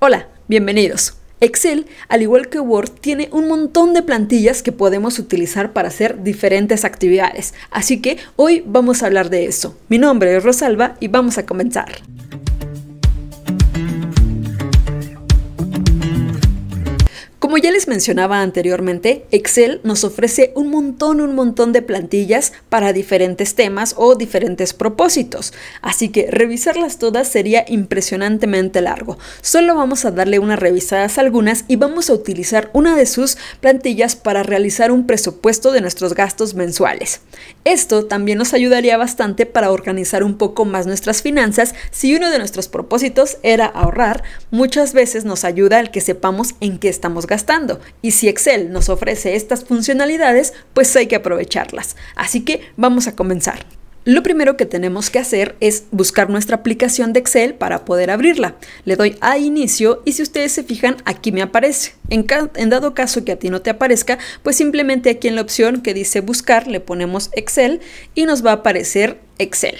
Hola, bienvenidos. Excel, al igual que Word, tiene un montón de plantillas que podemos utilizar para hacer diferentes actividades, así que hoy vamos a hablar de eso. Mi nombre es Rosalba y vamos a comenzar. ya les mencionaba anteriormente, Excel nos ofrece un montón, un montón de plantillas para diferentes temas o diferentes propósitos, así que revisarlas todas sería impresionantemente largo. Solo vamos a darle unas revisadas a algunas y vamos a utilizar una de sus plantillas para realizar un presupuesto de nuestros gastos mensuales. Esto también nos ayudaría bastante para organizar un poco más nuestras finanzas si uno de nuestros propósitos era ahorrar, muchas veces nos ayuda el que sepamos en qué estamos gastando y si Excel nos ofrece estas funcionalidades, pues hay que aprovecharlas. Así que vamos a comenzar. Lo primero que tenemos que hacer es buscar nuestra aplicación de Excel para poder abrirla. Le doy a inicio y si ustedes se fijan aquí me aparece. En, en, dado caso que a ti no te aparezca, pues simplemente aquí en la opción que dice buscar le ponemos Excel y nos va a aparecer Excel.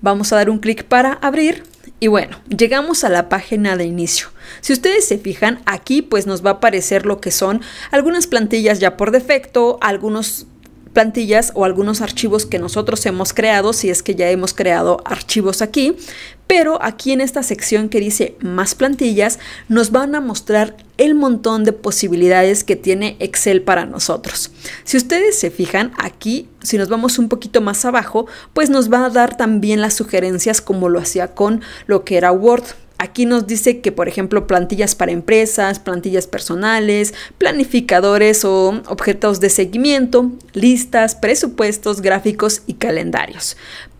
Vamos a dar un clic para abrir y bueno, llegamos a la página de inicio. Si ustedes se fijan, aquí pues nos va a aparecer lo que son algunas plantillas ya por defecto, algunos plantillas o algunos archivos que nosotros hemos creado, si es que ya hemos creado archivos aquí, pero aquí en esta sección que dice más plantillas nos van a mostrar el montón de posibilidades que tiene Excel para nosotros. Si ustedes se fijan aquí, si nos vamos un poquito más abajo, pues nos va a dar también las sugerencias como lo hacía con lo que era Word. Aquí nos dice que, por ejemplo, plantillas para empresas, plantillas personales, planificadores o objetos de seguimiento, listas, presupuestos, gráficos y calendarios.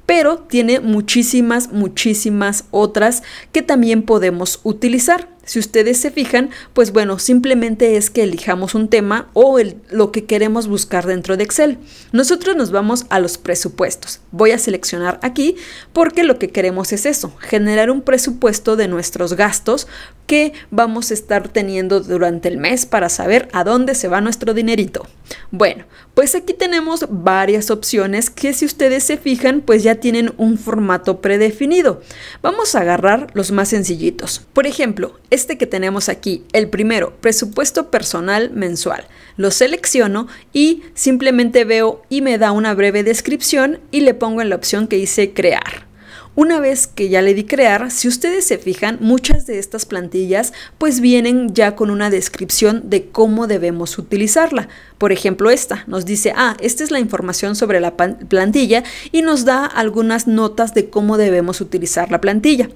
Pero tiene muchísimas, muchísimas otras que también podemos utilizar. Si ustedes se fijan, pues bueno, simplemente es que elijamos un tema o lo que queremos buscar dentro de Excel. Nosotros nos vamos a los presupuestos. Voy a seleccionar aquí porque lo que queremos es eso, generar un presupuesto de nuestros gastos que vamos a estar teniendo durante el mes para saber a dónde se va nuestro dinerito. Bueno, pues aquí tenemos varias opciones que si ustedes se fijan, pues ya tienen un formato predefinido. Vamos a agarrar los más sencillitos. Por ejemplo, este que tenemos aquí, el primero, presupuesto personal mensual. Lo selecciono y simplemente veo y me da una breve descripción y le pongo en la opción que dice crear. Una vez que ya le di crear, si ustedes se fijan, muchas de estas plantillas pues vienen ya con una descripción de cómo debemos utilizarla. Por ejemplo, esta nos dice, ah, esta es la información sobre la plantilla y nos da algunas notas de cómo debemos utilizar la plantilla.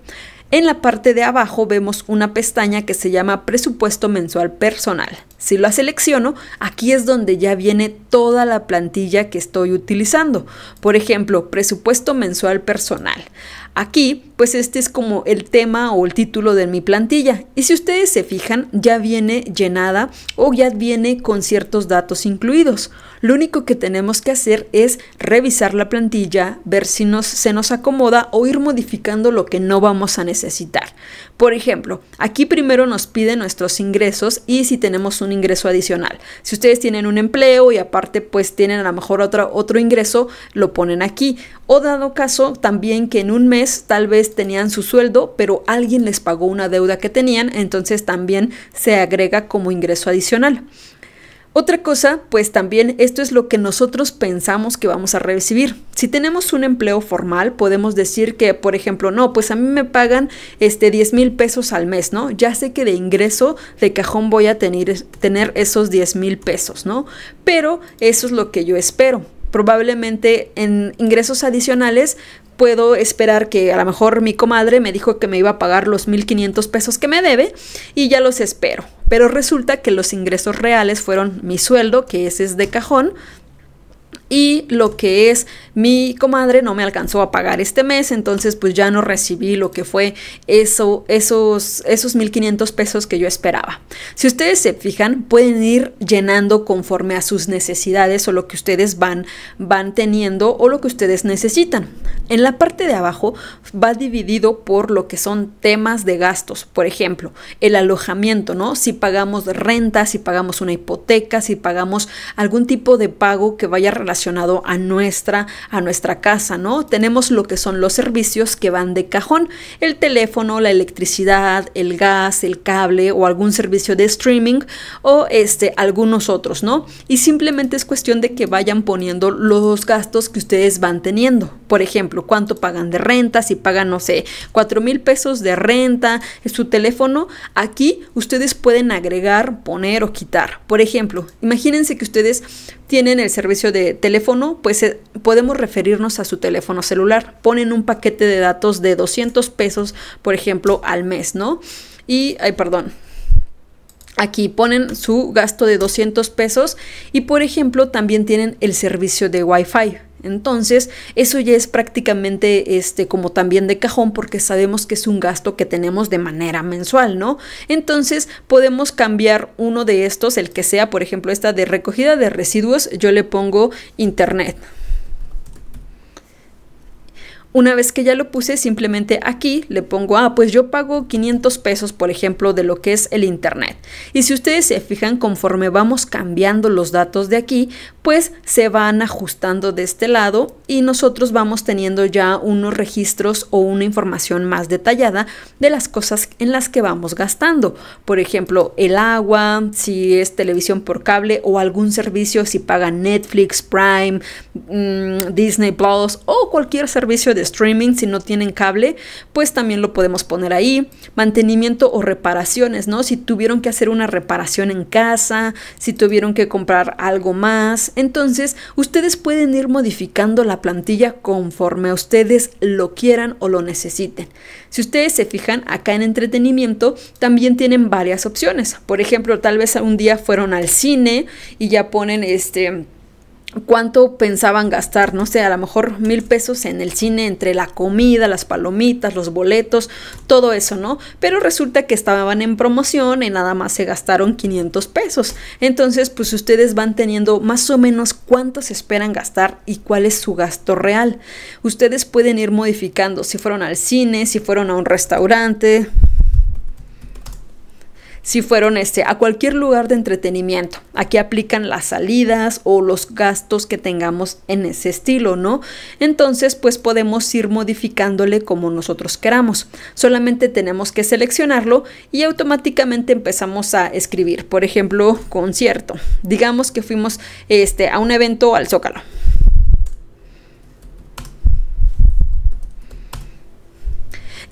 En la parte de abajo vemos una pestaña que se llama presupuesto mensual personal. Si la selecciono, aquí es donde ya viene toda la plantilla que estoy utilizando. Por ejemplo, presupuesto mensual personal. Aquí, pues este es como el tema o el título de mi plantilla. Y si ustedes se fijan, ya viene llenada o ya viene con ciertos datos incluidos. Lo único que tenemos que hacer es revisar la plantilla, ver si nos, se nos acomoda o ir modificando lo que no vamos a necesitar. Por ejemplo, aquí primero nos pide nuestros ingresos y si tenemos un ingreso adicional. Si ustedes tienen un empleo y aparte pues tienen a lo mejor otro, otro ingreso, lo ponen aquí. O dado caso también que en un mes tal vez tenían su sueldo, pero alguien les pagó una deuda que tenían, entonces también se agrega como ingreso adicional. Otra cosa, pues también esto es lo que nosotros pensamos que vamos a recibir. Si tenemos un empleo formal, podemos decir que, por ejemplo, no, pues a mí me pagan este 10 mil pesos al mes, ¿no? Ya sé que de ingreso de cajón voy a tener, tener esos 10 mil pesos, ¿no? Pero eso es lo que yo espero probablemente en ingresos adicionales puedo esperar que a lo mejor mi comadre me dijo que me iba a pagar los 1.500 pesos que me debe y ya los espero. Pero resulta que los ingresos reales fueron mi sueldo, que ese es de cajón, y lo que es mi comadre no me alcanzó a pagar este mes, entonces pues ya no recibí lo que fue eso, esos, esos 1.500 pesos que yo esperaba. Si ustedes se fijan, pueden ir llenando conforme a sus necesidades o lo que ustedes van, van teniendo o lo que ustedes necesitan. En la parte de abajo va dividido por lo que son temas de gastos, por ejemplo, el alojamiento, ¿no? Si pagamos renta, si pagamos una hipoteca, si pagamos algún tipo de pago que vaya relacionado a nuestra, a nuestra casa, ¿no? Tenemos lo que son los servicios que van de cajón, el teléfono, la electricidad, el gas, el cable o algún servicio de streaming o este algunos otros, ¿no? Y simplemente es cuestión de que vayan poniendo los gastos que ustedes van teniendo. Por ejemplo, cuánto pagan de renta, si pagan, no sé, cuatro mil pesos de renta, eh, su teléfono, aquí ustedes pueden agregar, poner o quitar. Por ejemplo, imagínense que ustedes tienen el servicio de teléfono, pues eh, podemos referirnos a su teléfono celular. Ponen un paquete de datos de 200 pesos, por ejemplo, al mes, ¿no? Y, ay, perdón, Aquí ponen su gasto de 200 pesos y por ejemplo también tienen el servicio de Wi-Fi. Entonces, eso ya es prácticamente este, como también de cajón porque sabemos que es un gasto que tenemos de manera mensual, ¿no? Entonces, podemos cambiar uno de estos, el que sea, por ejemplo, esta de recogida de residuos, yo le pongo internet. Una vez que ya lo puse, simplemente aquí le pongo, ah, pues yo pago 500 pesos, por ejemplo, de lo que es el Internet. Y si ustedes se fijan, conforme vamos cambiando los datos de aquí, pues se van ajustando de este lado y nosotros vamos teniendo ya unos registros o una información más detallada de las cosas en las que vamos gastando. Por ejemplo, el agua, si es televisión por cable o algún servicio, si pagan Netflix, Prime, mm, Disney Plus o cualquier servicio de streaming, si no tienen cable, pues también lo podemos poner ahí. Mantenimiento o reparaciones, ¿no? Si tuvieron que hacer una reparación en casa, si tuvieron que comprar algo más. Entonces, ustedes pueden ir modificando la plantilla conforme ustedes lo quieran o lo necesiten. Si ustedes se fijan acá en entretenimiento, también tienen varias opciones. Por ejemplo, tal vez un día fueron al cine y ya ponen este cuánto pensaban gastar, no sé, a lo mejor mil pesos en el cine entre la comida, las palomitas, los boletos, todo eso, ¿no? Pero resulta que estaban en promoción y nada más se gastaron 500 pesos. Entonces, pues ustedes van teniendo más o menos cuánto se esperan gastar y cuál es su gasto real. Ustedes pueden ir modificando si fueron al cine, si fueron a un restaurante, si fueron este, a cualquier lugar de entretenimiento. Aquí aplican las salidas o los gastos que tengamos en ese estilo, ¿no? Entonces, pues podemos ir modificándole como nosotros queramos. Solamente tenemos que seleccionarlo y automáticamente empezamos a escribir. Por ejemplo, concierto. Digamos que fuimos este, a un evento al Zócalo.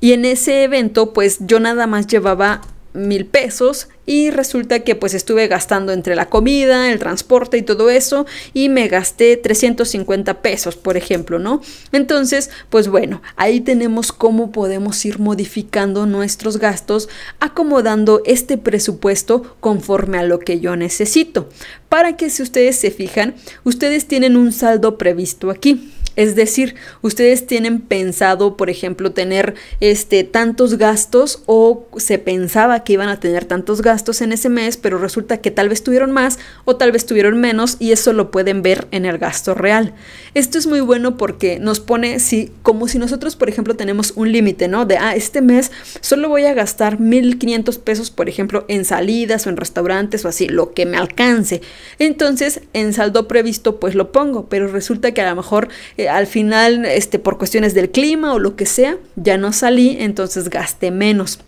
Y en ese evento, pues yo nada más llevaba mil pesos y resulta que pues estuve gastando entre la comida, el transporte y todo eso y me gasté 350 pesos, por ejemplo, ¿no? Entonces, pues bueno, ahí tenemos cómo podemos ir modificando nuestros gastos, acomodando este presupuesto conforme a lo que yo necesito. Para que si ustedes se fijan, ustedes tienen un saldo previsto aquí. Es decir, ustedes tienen pensado, por ejemplo, tener este tantos gastos o se pensaba que iban a tener tantos gastos en ese mes, pero resulta que tal vez tuvieron más o tal vez tuvieron menos y eso lo pueden ver en el gasto real. Esto es muy bueno porque nos pone sí, como si nosotros, por ejemplo, tenemos un límite, ¿no? De ah, este mes solo voy a gastar 1500 pesos, por ejemplo, en salidas o en restaurantes o así, lo que me alcance. Entonces, en saldo previsto pues lo pongo, pero resulta que a lo mejor eh, al final, este, por cuestiones del clima o lo que sea, ya no salí, entonces gasté menos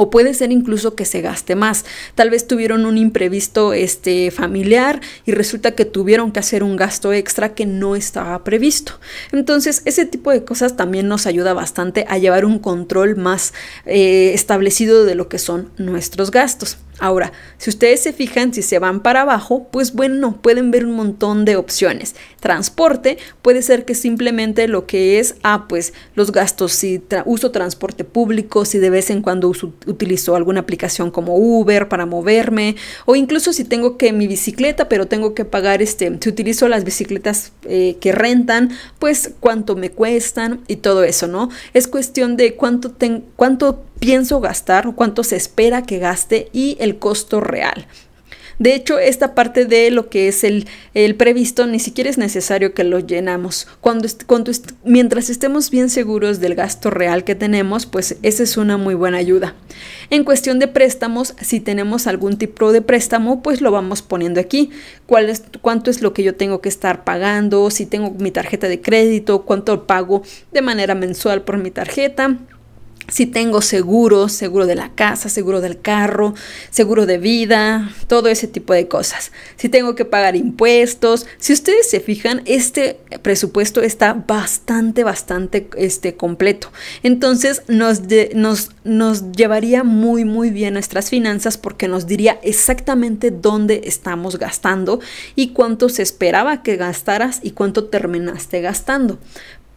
o puede ser incluso que se gaste más. Tal vez tuvieron un imprevisto este familiar y resulta que tuvieron que hacer un gasto extra que no estaba previsto. Entonces, ese tipo de cosas también nos ayuda bastante a llevar un control más eh, establecido de lo que son nuestros gastos. Ahora, si ustedes se fijan, si se van para abajo, pues bueno, pueden ver un montón de opciones. Transporte puede ser que simplemente lo que es, ah, pues los gastos, si uso transporte público, si de vez en cuando utilizo alguna aplicación como Uber para moverme, o incluso si tengo que mi bicicleta, pero tengo que pagar, este, si utilizo las bicicletas eh, que rentan, pues cuánto me cuestan y todo eso, ¿no? Es cuestión de cuánto, tengo, cuánto pienso gastar cuánto se espera que gaste y el costo real. De hecho, esta parte de lo que es el, previsto ni siquiera es necesario que lo llenamos. Cuando, mientras estemos bien seguros del gasto real que tenemos, pues esa es una muy buena ayuda. En cuestión de préstamos, si tenemos algún tipo de préstamo, pues lo vamos poniendo aquí. ¿Cuál es, ¿Cuánto es lo que yo tengo que estar pagando? Si tengo mi tarjeta de crédito, cuánto pago de manera mensual por mi tarjeta si tengo seguros, seguro de la casa, seguro del carro, seguro de vida, todo ese tipo de cosas. Si tengo que pagar impuestos. Si ustedes se fijan, este presupuesto está bastante, bastante este, completo. Entonces nos, nos, nos llevaría muy, muy bien nuestras finanzas porque nos diría exactamente dónde estamos gastando y cuánto se esperaba que gastaras y cuánto terminaste gastando.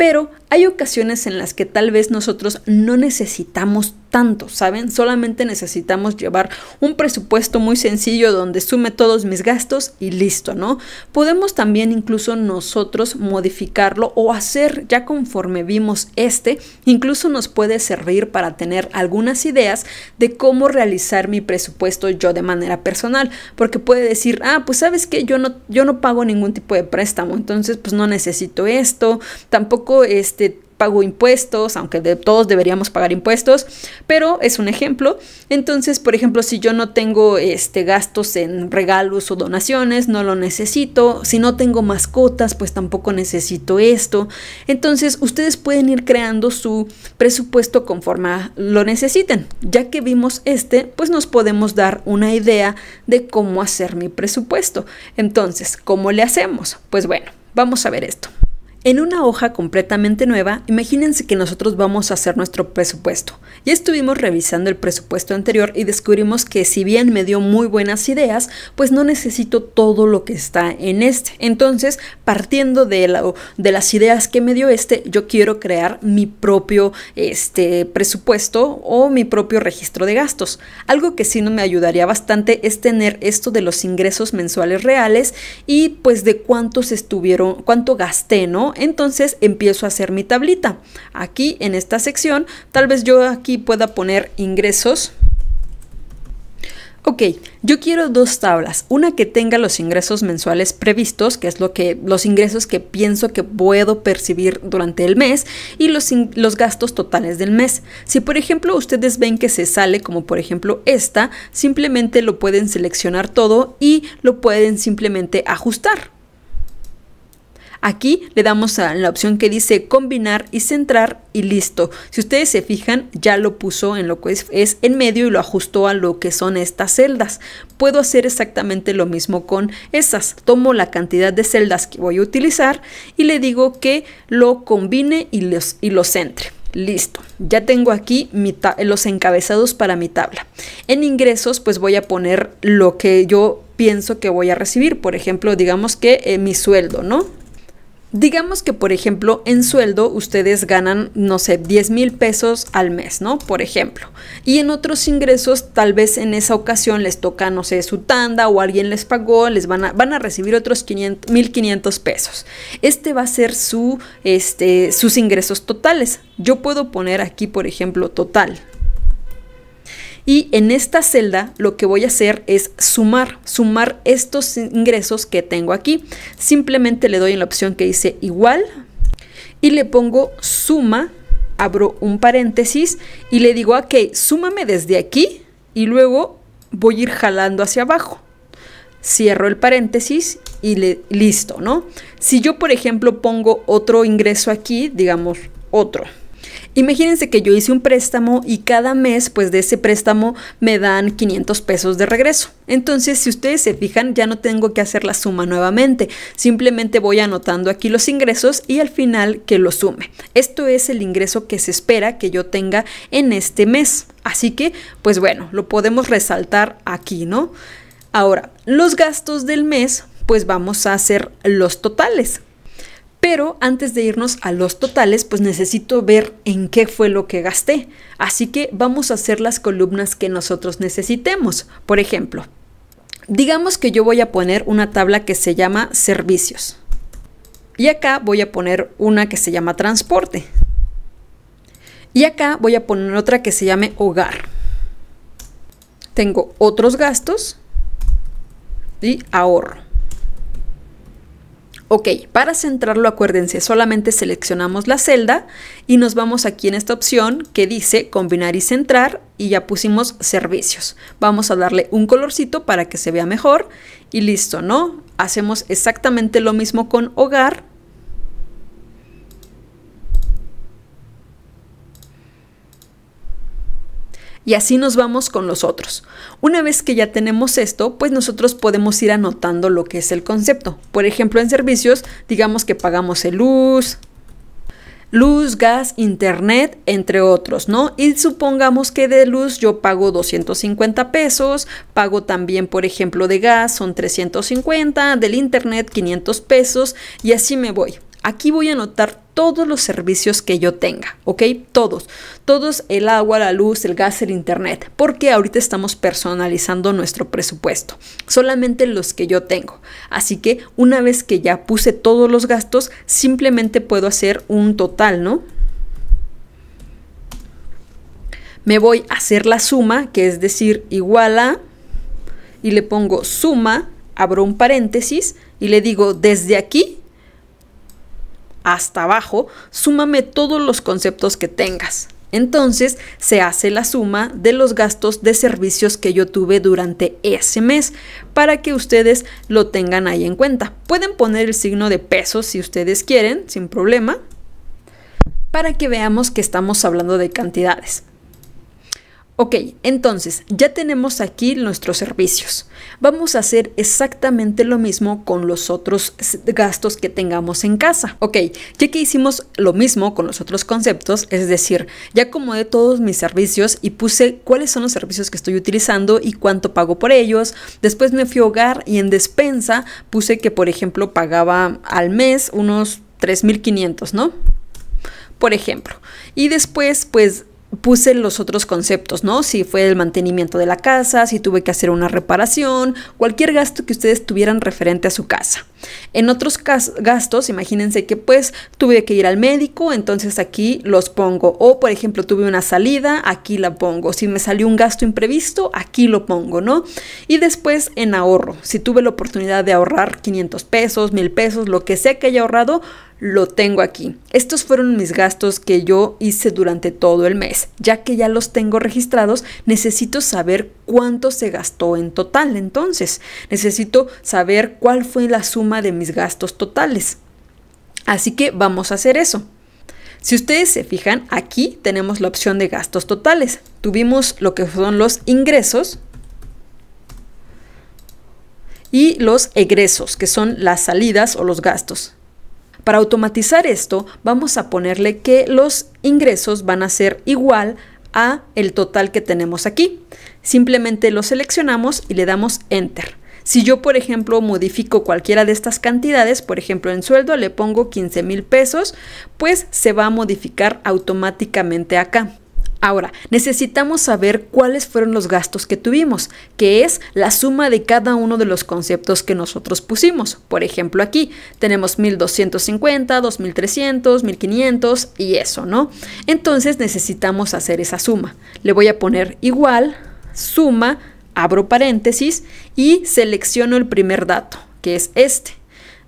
Pero hay ocasiones en las que tal vez nosotros no necesitamos tanto, ¿saben? Solamente necesitamos llevar un presupuesto muy sencillo donde sume todos mis gastos y listo, ¿no? Podemos también incluso nosotros modificarlo o hacer ya conforme vimos este, incluso nos puede servir para tener algunas ideas de cómo realizar mi presupuesto yo de manera personal, porque puede decir, ah, pues sabes que yo no, yo no pago ningún tipo de préstamo, entonces pues no necesito esto, tampoco este pago impuestos, aunque de todos deberíamos pagar impuestos, pero es un ejemplo. Entonces, por ejemplo, si yo no tengo este, gastos en regalos o donaciones, no lo necesito. Si no tengo mascotas, pues tampoco necesito esto. Entonces, ustedes pueden ir creando su presupuesto conforme lo necesiten. Ya que vimos este, pues nos podemos dar una idea de cómo hacer mi presupuesto. Entonces, ¿cómo le hacemos? Pues bueno, vamos a ver esto. En una hoja completamente nueva, imagínense que nosotros vamos a hacer nuestro presupuesto. Ya estuvimos revisando el presupuesto anterior y descubrimos que si bien me dio muy buenas ideas, pues no necesito todo lo que está en este. Entonces, partiendo de, de las ideas que me dio este, yo quiero crear mi propio este, presupuesto o mi propio registro de gastos. Algo que sí no me ayudaría bastante es tener esto de los ingresos mensuales reales y pues de cuántos estuvieron, cuánto gasté, ¿no? Entonces empiezo a hacer mi tablita. Aquí en esta sección, tal vez yo aquí pueda poner ingresos. Ok, yo quiero dos tablas, una que tenga los ingresos mensuales previstos, que es lo los ingresos que pienso que puedo percibir durante el mes y los gastos totales del mes. Si por ejemplo ustedes ven que se sale como por ejemplo esta, simplemente lo pueden seleccionar todo y lo pueden simplemente ajustar. Aquí le damos a la opción que dice combinar y centrar y listo. Si ustedes se fijan, ya lo puso en lo que es, en medio y lo ajustó a lo que son estas celdas. Puedo hacer exactamente lo mismo con esas. Tomo la cantidad de celdas que voy a utilizar y le digo que lo combine y, los, y lo centre. Listo, ya tengo aquí los encabezados para mi tabla. En ingresos pues voy a poner lo que yo pienso que voy a recibir. Por ejemplo, digamos que eh, mi sueldo, ¿no? Digamos que, por ejemplo, en sueldo ustedes ganan, no sé, 10 mil pesos al mes, ¿no? Por ejemplo. Y en otros ingresos, tal vez en esa ocasión les toca, no sé, su tanda o alguien les pagó, les van a, van a recibir otros 1.500 pesos. Este va a ser su, este, sus ingresos totales. Yo puedo poner aquí, por ejemplo, total, y en esta celda lo que voy a hacer es sumar, sumar estos ingresos que tengo aquí. Simplemente le doy en la opción que dice igual y le pongo suma, abro un paréntesis y le digo, ok, súmame desde aquí y luego voy a ir jalando hacia abajo. Cierro el paréntesis y listo, ¿no? Si yo, por ejemplo, pongo otro ingreso aquí, digamos otro, Imagínense que yo hice un préstamo y cada mes pues de ese préstamo me dan 500 pesos de regreso. Entonces si ustedes se fijan ya no tengo que hacer la suma nuevamente, simplemente voy anotando aquí los ingresos y al final que lo sume. Esto es el ingreso que se espera que yo tenga en este mes. Así que pues bueno, lo podemos resaltar aquí, ¿no? Ahora, los gastos del mes pues vamos a hacer los totales. Pero antes de irnos a los totales, pues necesito ver en qué fue lo que gasté. Así que vamos a hacer las columnas que nosotros necesitemos. Por ejemplo, digamos que yo voy a poner una tabla que se llama servicios. Y acá voy a poner una que se llama transporte. Y acá voy a poner otra que se llame hogar. Tengo otros gastos y ahorro. Ok, para centrarlo acuérdense, solamente seleccionamos la celda y nos vamos aquí en esta opción que dice combinar y centrar y ya pusimos servicios. Vamos a darle un colorcito para que se vea mejor y listo, ¿no? Hacemos exactamente lo mismo con hogar y así nos vamos con los otros. Una vez que ya tenemos esto, pues nosotros podemos ir anotando lo que es el concepto. Por ejemplo, en servicios, digamos que pagamos el luz, luz, gas, internet, entre otros, ¿no? Y supongamos que de luz yo pago 250 pesos, pago también, por ejemplo, de gas son 350, del internet 500 pesos y así me voy. Aquí voy a anotar todos los servicios que yo tenga, ¿ok? Todos, todos el agua, la luz, el gas, el internet, porque ahorita estamos personalizando nuestro presupuesto, solamente los que yo tengo. Así que una vez que ya puse todos los gastos, simplemente puedo hacer un total, ¿no? Me voy a hacer la suma, que es decir, igual a, y le pongo suma, abro un paréntesis y le digo desde aquí hasta abajo, súmame todos los conceptos que tengas. Entonces se hace la suma de los gastos de servicios que yo tuve durante ese mes para que ustedes lo tengan ahí en cuenta. Pueden poner el signo de pesos si ustedes quieren, sin problema, para que veamos que estamos hablando de cantidades. Ok, entonces ya tenemos aquí nuestros servicios. Vamos a hacer exactamente lo mismo con los otros gastos que tengamos en casa. Ok, ya que hicimos lo mismo con los otros conceptos, es decir, ya acomodé todos mis servicios y puse cuáles son los servicios que estoy utilizando y cuánto pago por ellos. Después me fui a hogar y en despensa puse que, por ejemplo, pagaba al mes unos 3.500, ¿no? Por ejemplo. Y después, pues puse los otros conceptos, ¿no? Si fue el mantenimiento de la casa, si tuve que hacer una reparación, cualquier gasto que ustedes tuvieran referente a su casa. En otros gastos, imagínense que pues tuve que ir al médico, entonces aquí los pongo. O por ejemplo, tuve una salida, aquí la pongo. Si me salió un gasto imprevisto, aquí lo pongo, ¿no? Y después en ahorro. Si tuve la oportunidad de ahorrar 500 pesos, 1000 pesos, lo que sea que haya ahorrado, lo tengo aquí. Estos fueron mis gastos que yo hice durante todo el mes. Ya que ya los tengo registrados, necesito saber cuánto se gastó en total. Entonces, necesito saber cuál fue la suma de mis gastos totales. Así que vamos a hacer eso. Si ustedes se fijan, aquí tenemos la opción de gastos totales. Tuvimos lo que son los ingresos y los egresos, que son las salidas o los gastos. Para automatizar esto, vamos a ponerle que los ingresos van a ser igual a el total que tenemos aquí. Simplemente lo seleccionamos y le damos Enter. Si yo, por ejemplo, modifico cualquiera de estas cantidades, por ejemplo, en sueldo le pongo 15 mil pesos, pues se va a modificar automáticamente acá. Ahora, necesitamos saber cuáles fueron los gastos que tuvimos, que es la suma de cada uno de los conceptos que nosotros pusimos. Por ejemplo, aquí tenemos 1250, 2300, 1500 y eso, ¿no? Entonces necesitamos hacer esa suma. Le voy a poner igual, suma, abro paréntesis y selecciono el primer dato, que es este.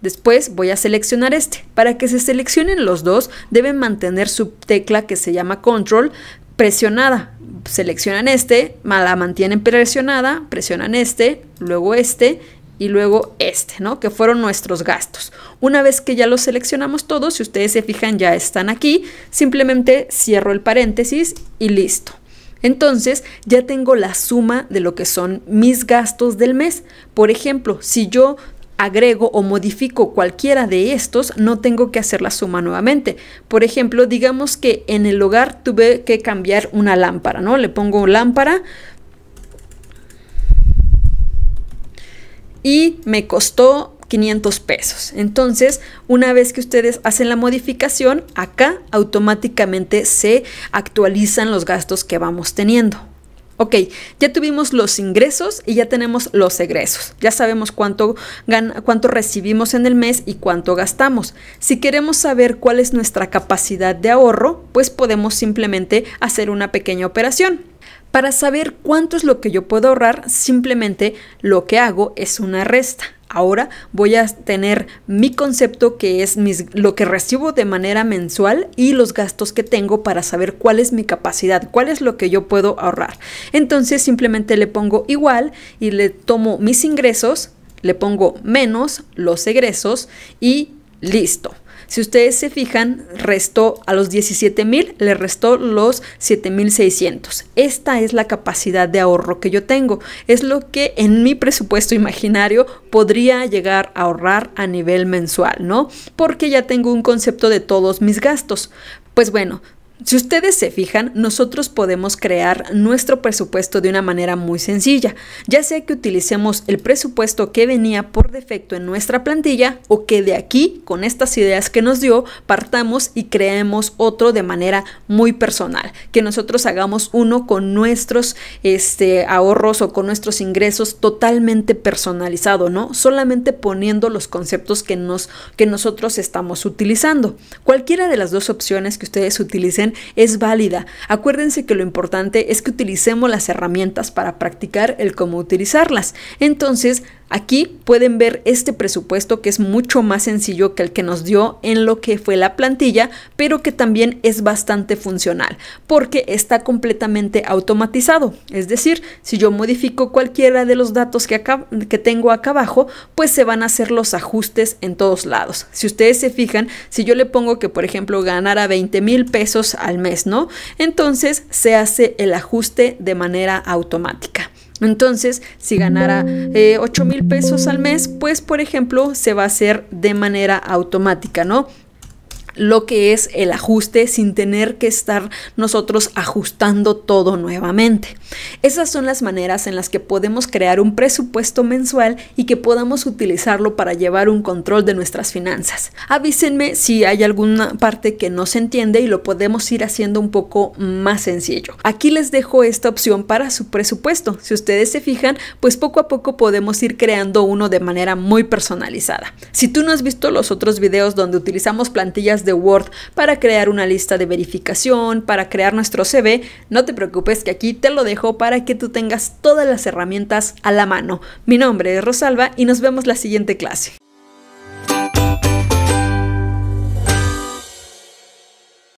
Después voy a seleccionar este. Para que se seleccionen los dos, deben mantener su tecla que se llama control presionada. Seleccionan este, la mantienen presionada, presionan este, luego este y luego este, ¿no? Que fueron nuestros gastos. Una vez que ya los seleccionamos todos, si ustedes se fijan ya están aquí, simplemente cierro el paréntesis y listo. Entonces ya tengo la suma de lo que son mis gastos del mes. Por ejemplo, si yo agrego o modifico cualquiera de estos, no tengo que hacer la suma nuevamente. Por ejemplo, digamos que en el hogar tuve que cambiar una lámpara, ¿no? Le pongo lámpara y me costó 500 pesos. Entonces, una vez que ustedes hacen la modificación, acá automáticamente se actualizan los gastos que vamos teniendo. Ok, ya tuvimos los ingresos y ya tenemos los egresos. Ya sabemos cuánto, cuánto recibimos en el mes y cuánto gastamos. Si queremos saber cuál es nuestra capacidad de ahorro, pues podemos simplemente hacer una pequeña operación. Para saber cuánto es lo que yo puedo ahorrar, simplemente lo que hago es una resta. Ahora voy a tener mi concepto que es lo que recibo de manera mensual y los gastos que tengo para saber cuál es mi capacidad, cuál es lo que yo puedo ahorrar. Entonces simplemente le pongo igual y le tomo mis ingresos, le pongo menos los egresos y listo. Si ustedes se fijan, restó a los 17.000, le restó los 7.600. Esta es la capacidad de ahorro que yo tengo. Es lo que en mi presupuesto imaginario podría llegar a ahorrar a nivel mensual, ¿no? Porque ya tengo un concepto de todos mis gastos. Pues bueno, si ustedes se fijan, nosotros podemos crear nuestro presupuesto de una manera muy sencilla, ya sea que utilicemos el presupuesto que venía por defecto en nuestra plantilla o que de aquí, con estas ideas que nos dio, partamos y creemos otro de manera muy personal, que nosotros hagamos uno con nuestros este, ahorros o con nuestros ingresos totalmente personalizado, ¿no? Solamente poniendo los conceptos que, nos, que nosotros estamos utilizando. Cualquiera de las dos opciones que ustedes utilicen, es válida. Acuérdense que lo importante es que utilicemos las herramientas para practicar el cómo utilizarlas. Entonces, Aquí pueden ver este presupuesto que es mucho más sencillo que el que nos dio en lo que fue la plantilla, pero que también es bastante funcional porque está completamente automatizado. Es decir, si yo modifico cualquiera de los datos que, tengo acá abajo, pues se van a hacer los ajustes en todos lados. Si ustedes se fijan, si yo le pongo que, por ejemplo, ganara 20 mil pesos al mes, ¿no? Entonces se hace el ajuste de manera automática. Entonces, si ganara 8 eh, mil pesos al mes, pues por ejemplo, se va a hacer de manera automática, ¿no? lo que es el ajuste sin tener que estar nosotros ajustando todo nuevamente. Esas son las maneras en las que podemos crear un presupuesto mensual y que podamos utilizarlo para llevar un control de nuestras finanzas. Avísenme si hay alguna parte que no se entiende y lo podemos ir haciendo un poco más sencillo. Aquí les dejo esta opción para su presupuesto. Si ustedes se fijan, pues poco a poco podemos ir creando uno de manera muy personalizada. Si tú no has visto los otros videos donde utilizamos plantillas de Word para crear una lista de verificación, para crear nuestro CV, no te preocupes que aquí te lo dejo para que tú tengas todas las herramientas a la mano. Mi nombre es Rosalba y nos vemos la siguiente clase.